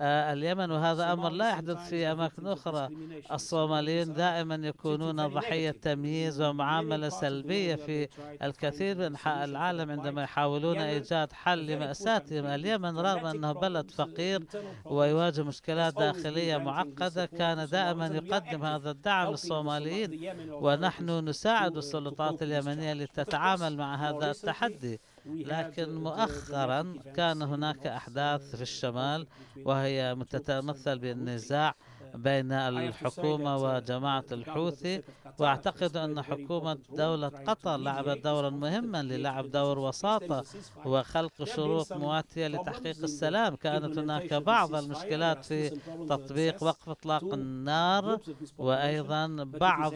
آه، اليمن وهذا أمر لا يحدث في أماكن أخرى الصوماليين دائما يكونون ضحية تمييز ومعاملة سلبية في الكثير من أنحاء العالم عندما يحاولون إيجاد حل لمأساتهم اليمن رغم أنه بلد فقير ويواجه مشكلات داخلية معقدة كان دائما يقدم هذا الدعم للصوماليين ونحن نساعد uh, السلطات اليمنية لتتعامل مع هذا التحدي لكن مؤخرا كان هناك أحداث في الشمال وهي تتمثل بالنزاع بين آية الحكومة وجماعة الحوثي وأعتقد أن حكومة دولة قطر لعبت دورا مهما للعب دور وساطة وخلق شروط مواتية لتحقيق السلام كانت هناك بعض المشكلات في تطبيق وقف إطلاق النار وأيضا بعض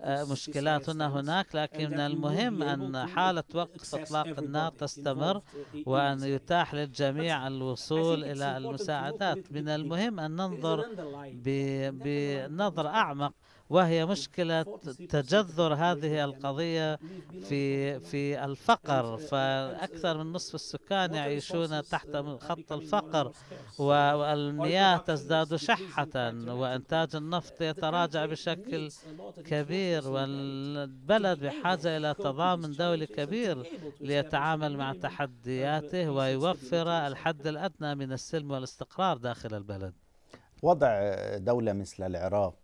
المشكلات آه، هنا هناك لكن المهم أن حالة وقف إطلاق النار تستمر وأن يتاح للجميع الوصول إلى المساعدات من المهم أن ننظر الأمر بنظر أعمق وهي مشكلة تجذر هذه القضية في في الفقر uh, فأكثر من uh, نصف السكان يعيشون uh, تحت خط الفقر والمياه تزداد شحة وإنتاج النفط يتراجع بشكل كبير والبلد بحاجة إلى تضامن دولي كبير ليتعامل مع تحدياته ويوفر الحد الأدنى من السلم والاستقرار داخل البلد وضع دولة مثل العراق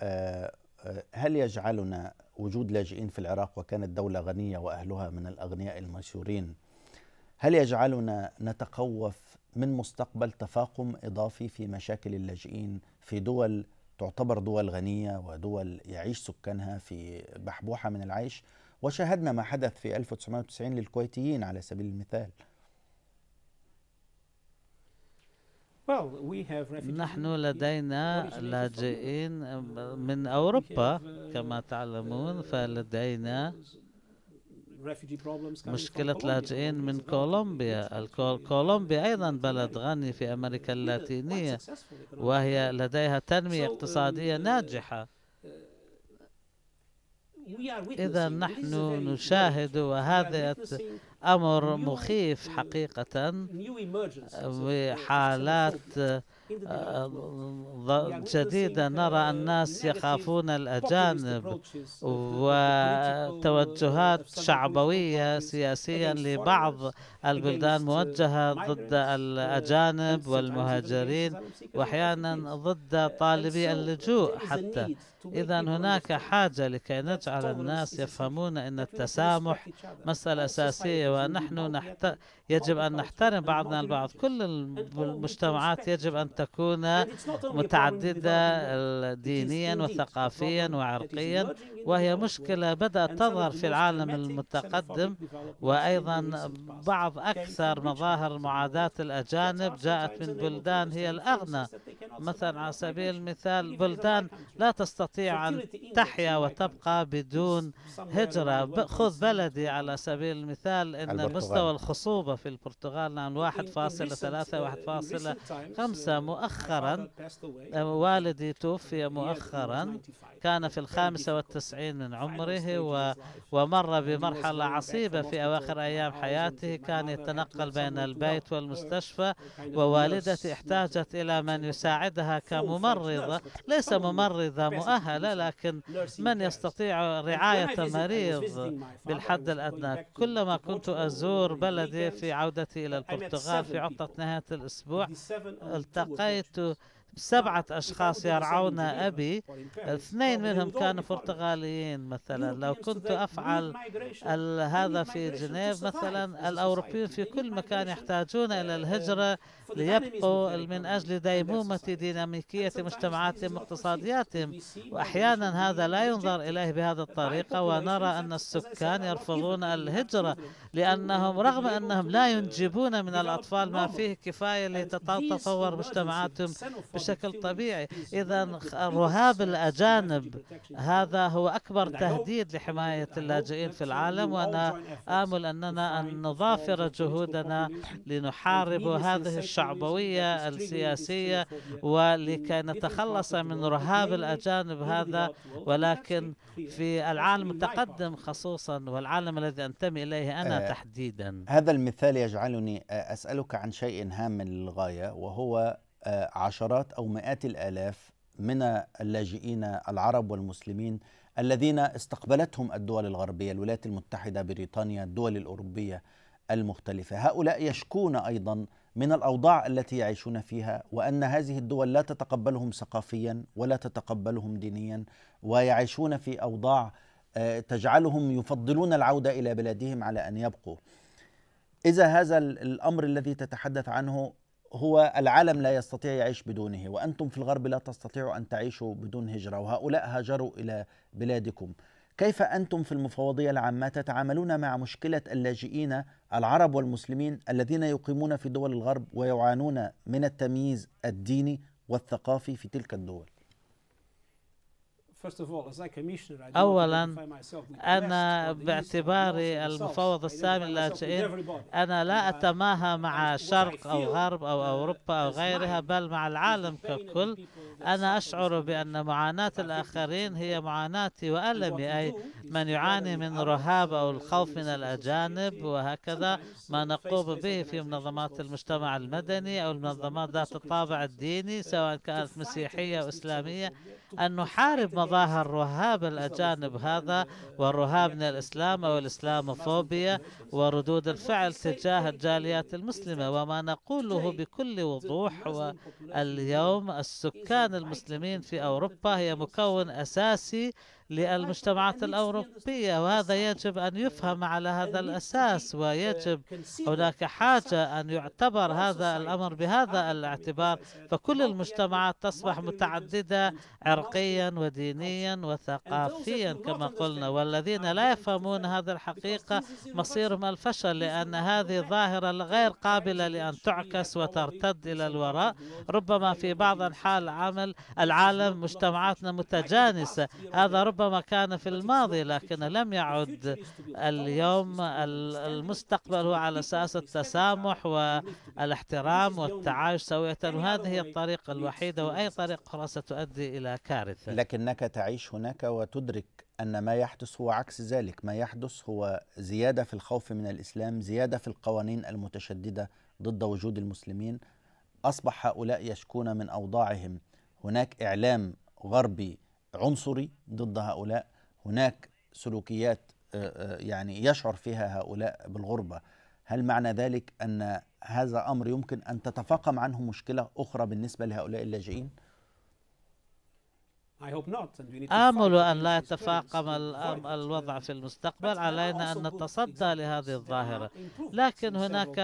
آه، آه، هل يجعلنا وجود لاجئين في العراق وكانت دولة غنية وأهلها من الأغنياء المشهورين هل يجعلنا نتخوف من مستقبل تفاقم إضافي في مشاكل اللاجئين في دول تعتبر دول غنية ودول يعيش سكانها في بحبوحة من العيش وشاهدنا ما حدث في 1990 للكويتيين على سبيل المثال نحن لدينا uh, uh, لاجئين من أوروبا كما تعلمون فلدينا مشكلة لاجئين من كولومبيا كولومبيا أيضا بلد غني في أمريكا اللاتينية وهي لديها تنمية اقتصادية um, uh, ناجحة إذا نحن نشاهد وهذه أمر مخيف e- حقيقة وحالات آه، يعني جديدا نرى آه، الناس يخافون الأجانب وتوجهات شعبوية سياسيا لبعض البلدان uh, موجهة ضد uh, الأجانب والمهاجرين وأحيانا ضد uh, طالبي اللجوء حتى إذا هناك حاجة لكي نجعل الناس يفهمون أن التسامح مسألة أساسية ونحن نحت... يجب أن نحترم بعضنا البعض كل المجتمعات يجب أن تكون متعددة دينيا وثقافيا وعرقيا وهي مشكلة بدأت تظهر في العالم المتقدم وأيضا بعض أكثر مظاهر معاداة الأجانب جاءت من بلدان هي الأغنى مثلا على سبيل المثال بلدان لا تستطيع أن تحيا وتبقى بدون هجرة خذ بلدي على سبيل المثال إن مستوى الخصوبة في البرتغال عن 1.3 1.5 مؤخرا آه، والدي توفي مؤخرا كان في الخامسة والتسعين من عمره ومر بمرحلة عصيبة في أواخر أيام حياته كان يتنقل بين البيت والمستشفى ووالدتي احتاجت إلى من يساعدها كممرضة ليس ممرضة مؤهلة لكن من يستطيع رعاية مريض بالحد الأدنى كلما كنت أزور بلدي في في عودتي إلى البرتغال في عطلة نهاية الأسبوع التقيت سبعة أشخاص يرعون أبي اثنين منهم كانوا برتغاليين مثلا لو كنت أفعل هذا في جنيف مثلا الأوروبيون في كل مكان يحتاجون إلى uh, الهجرة ليبقوا من أجل ديمومة ديناميكية مجتمعاتهم واقتصادياتهم وأحيانا هذا لا ينظر إليه بهذه الطريقة ونرى أن السكان يرفضون الهجرة لأنهم رغم أنهم لا ينجبون من الأطفال ما فيه كفاية لتطور مجتمعاتهم بشكل طبيعي إذا رهاب الأجانب هذا هو أكبر تهديد لحماية اللاجئين في العالم وأنا آمل أننا أن نضافر جهودنا لنحارب هذه الشيء الشعبوية السياسية ولكي نتخلص من رهاب الأجانب هذا ولكن في العالم المتقدم خصوصا والعالم الذي أنتمي إليه أنا آه، تحديدا هذا المثال يجعلني آه، أسألك عن شيء هام للغاية وهو آه، عشرات أو مئات الآلاف من اللاجئين العرب والمسلمين الذين استقبلتهم الدول الغربية الولايات المتحدة بريطانيا الدول الأوروبية المختلفة هؤلاء يشكون أيضا من الاوضاع التي يعيشون فيها وان هذه الدول لا تتقبلهم ثقافيا ولا تتقبلهم دينيا ويعيشون في اوضاع آه، تجعلهم يفضلون العوده الى بلادهم على ان يبقوا. اذا هذا الامر الذي تتحدث عنه هو العالم لا يستطيع يعيش بدونه وانتم في الغرب لا تستطيعوا ان تعيشوا بدون هجره وهؤلاء هاجروا الى بلادكم. كيف أنتم في المفوضية العامة تتعاملون مع مشكلة اللاجئين العرب والمسلمين الذين يقيمون في دول الغرب ويعانون من التمييز الديني والثقافي في تلك الدول؟ أولا أنا باعتباري المفوض السامي اللاجئين أنا لا uh, أتماهى مع شرق أو غرب أو uh, أوروبا أو غيرها بل مع العالم ككل أنا أشعر بأن معاناة الآخرين هي معاناتي وألمي أي من يعاني من رهاب أو uh, الخوف من الأجانب وهكذا ما نقوم به في منظمات المجتمع المدني أو المنظمات ذات الطابع الديني سواء كانت مسيحية أو إسلامية أن نحارب مظاهر أصبح الرهاب الأجانب هذا والرهاب من الإسلام والإسلاموفوبيا وردود الفعل تجاه الجاليات المسلمة وما نقوله بكل وضوح هو اليوم السكان المسلمين في أوروبا هي مكون أساسي للمجتمعات الأوروبية وهذا يجب أن يفهم على هذا الأساس uh, ويجب هناك حاجة أن يعتبر هذا الأمر بهذا الاعتبار فكل المجتمعات تصبح متعددة عرقيا ودينيا وثقافيا كما قلنا والذين لا يفهمون هذه الحقيقة مصيرهم الفشل لأن هذه ظاهرة غير قابلة لأن تعكس وترتد إلى الوراء ربما في بعض أنحاء عمل العالم مجتمعاتنا متجانسة هذا ربما ربما كان في الماضي لكن لم يعد اليوم المستقبل هو على أساس التسامح والاحترام والتعايش سوية وهذه الطريقة الوحيدة وأي طريقة أخرى ستؤدي إلى كارثة لكنك تعيش هناك وتدرك أن ما يحدث هو عكس ذلك ما يحدث هو زيادة في الخوف من الإسلام زيادة في القوانين المتشددة ضد وجود المسلمين أصبح هؤلاء يشكون من أوضاعهم هناك إعلام غربي عنصري ضد هؤلاء هناك سلوكيات آه، آه، يعني يشعر فيها هؤلاء بالغربة هل معنى ذلك أن هذا أمر يمكن أن تتفاقم عنه مشكلة أخرى بالنسبة لهؤلاء اللاجئين؟ آمل أن لا يتفاقم الوضع في المستقبل علينا أن نتصدى لهذه الظاهرة لكن هناك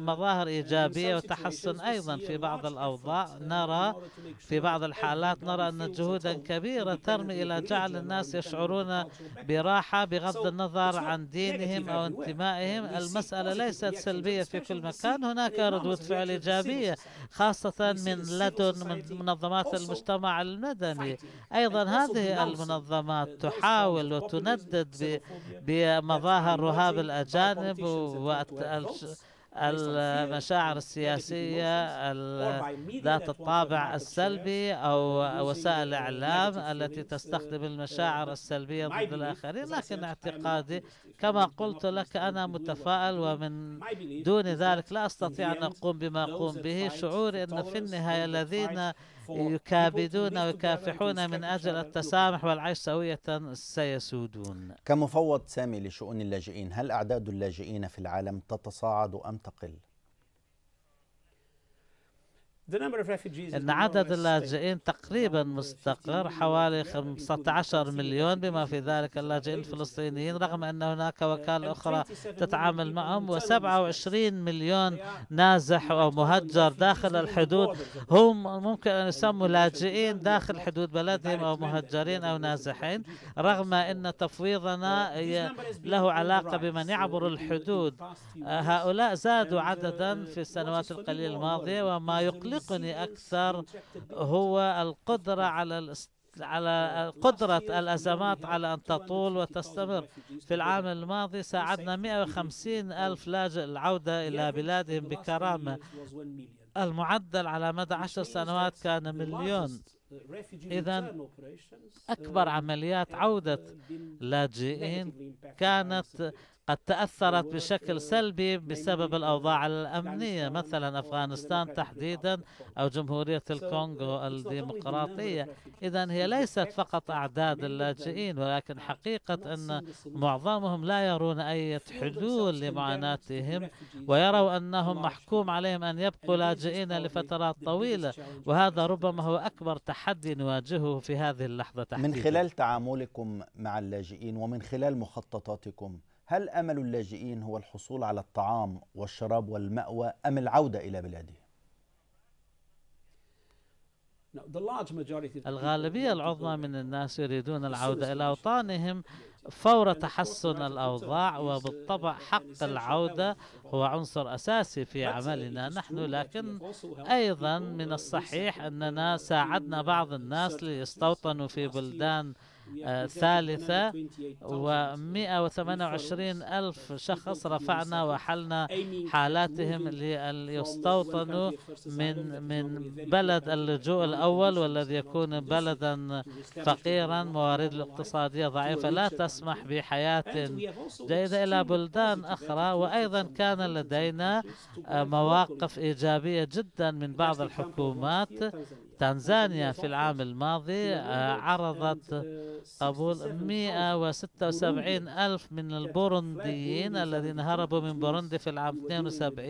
مظاهر إيجابية وتحسن أيضا uh, في بعض الأوضاع نرى في بعض الحالات نرى أن جهودا كبيرة ترمي إلى جعل الناس يشعرون براحة بغض النظر عن دينهم أو انتمائهم المسألة ليست سلبية في كل مكان هناك ردود فعل إيجابية خاصة من لدن منظمات المجتمع المدني الوطني أيضا هذه المنظمات uh, تحاول وتندد بمظاهر رهاب الأجانب المشاعر السياسية ذات الطابع uh, السلبي أو uh, وسائل الإعلام التي تستخدم المشاعر السلبية ضد الآخرين لكن اعتقادي كما قلت لك أنا متفائل ومن دون ذلك لا أستطيع أن أقوم بما أقوم به شعوري أن في النهاية الذين يكابدون ويكافحون من أجل التسامح والعيش سوية سيسودون كمفوض سامي لشؤون اللاجئين هل أعداد اللاجئين في العالم تتصاعد أم تقل؟ إن عدد اللاجئين تقريبا مستقر حوالي 15 مليون بما في ذلك اللاجئين الفلسطينيين رغم أن هناك uh, وكالة أخرى تتعامل معهم و27 مليون نازح أو مهجر داخل الحدود هم ممكن أن يسموا لاجئين داخل حدود بلدهم أو مهجرين أو نازحين رغم أن تفويضنا uh, له علاقة بمن يعبر الحدود uh, هؤلاء زادوا عددا في السنوات القليلة الماضية وما يقلق يقلقني أكثر هو القدرة على على قدرة الأزمات على أن تطول وتستمر في العام الماضي ساعدنا 150 ألف لاجئ العودة إلى بلادهم بكرامة المعدل على مدى عشر سنوات كان مليون إذا أكبر عمليات عودة لاجئين كانت قد تأثرت بشكل سلبي بسبب الأوضاع الأمنية مثلا أفغانستان تحديدا أو جمهورية الكونغو الديمقراطية إذا هي ليست فقط أعداد اللاجئين ولكن حقيقة أن معظمهم لا يرون أي حلول لمعاناتهم ويروا أنهم محكوم عليهم أن يبقوا لاجئين لفترات طويلة وهذا ربما هو أكبر تحدي نواجهه في هذه اللحظة تحديدا من خلال تعاملكم مع اللاجئين ومن خلال مخططاتكم هل امل اللاجئين هو الحصول على الطعام والشراب والماوى ام العوده الى بلادهم؟ الغالبية العظمى من الناس يريدون العودة إلى أوطانهم فور تحسن الأوضاع uh, وبالطبع حق العودة هو عنصر أساسي في عملنا نحن لكن أيضا من الصحيح أننا ساعدنا بعض الناس ليستوطنوا في بلدان آه، ثالثة و128 ألف شخص رفعنا وحلنا حالاتهم ليستوطنوا من من بلد اللجوء الأول والذي يكون بلدا فقيرا موارد الاقتصادية ضعيفة لا تسمح بحياة جيدة إلى بلدان أخرى وأيضا كان لدينا آه، مواقف إيجابية جدا من بعض الحكومات تنزانيا في العام الماضي آه، عرضت قبول 176 ألف من البورونديين الذين هربوا من بوروندي في العام 72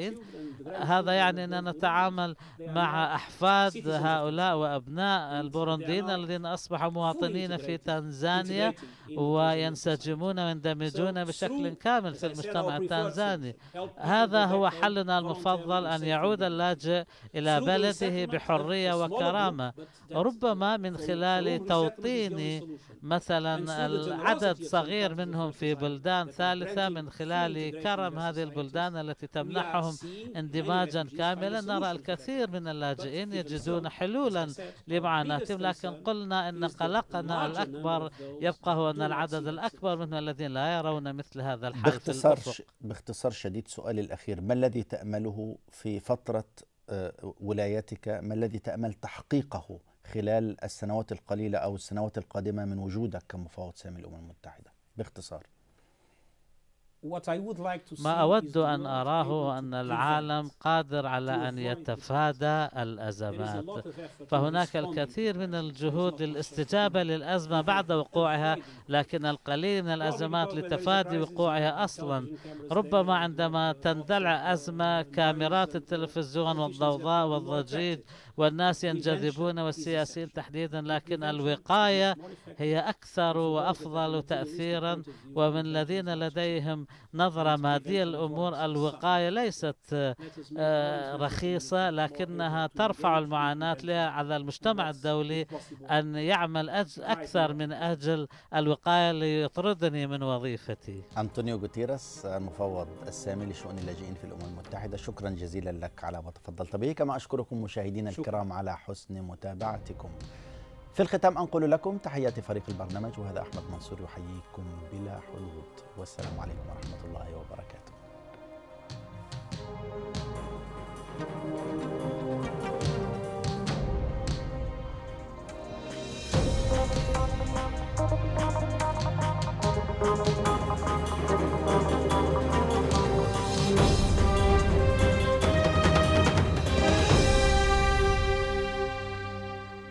هذا يعني أننا نتعامل مع أحفاد هؤلاء وأبناء البورونديين الذين أصبحوا مواطنين في تنزانيا وينسجمون ويندمجون بشكل كامل في المجتمع التنزاني هذا هو حلنا المفضل أن يعود اللاجئ إلى بلده بحرية وكرامة الكرامة ربما من خلال توطين مثلا عدد صغير منهم في بلدان ثالثة من خلال كرم هذه البلدان التي تمنحهم اندماجا كاملا نرى الكثير من اللاجئين يجدون حلولا لمعاناتهم لكن قلنا أن قلقنا الأكبر يبقى هو أن العدد الأكبر منهم الذين لا يرون مثل هذا الحال باختصار, باختصار شديد سؤالي الأخير ما الذي تأمله في فترة ولايتك ما الذي تأمل تحقيقه خلال السنوات القليلة أو السنوات القادمة من وجودك كمفاوض سامي الأمم المتحدة باختصار ما أود أن أراه أن العالم قادر على أن يتفادى الأزمات فهناك الكثير من الجهود للاستجابة للأزمة بعد وقوعها لكن القليل من الأزمات لتفادي وقوعها أصلا ربما عندما تندلع أزمة كاميرات التلفزيون والضوضاء والضجيج والناس ينجذبون والسياسيين تحديدا لكن الوقاية هي أكثر وأفضل تأثيرا ومن الذين لديهم نظرة مادية للأمور الوقاية ليست آه، رخيصة لكنها ترفع المعاناة على المجتمع الدولي أن يعمل أكثر من أجل الوقاية ليطردني من وظيفتي أنطونيو غوتيرس المفوض السامي لشؤون اللاجئين في الأمم المتحدة شكرا جزيلا لك على ما تفضلت به كما أشكركم مشاهدينا الكرام على حسن متابعتكم في الختام أنقل لكم تحيات فريق البرنامج وهذا أحمد منصور يحييكم بلا حدود والسلام عليكم ورحمة الله وبركاته Thank you.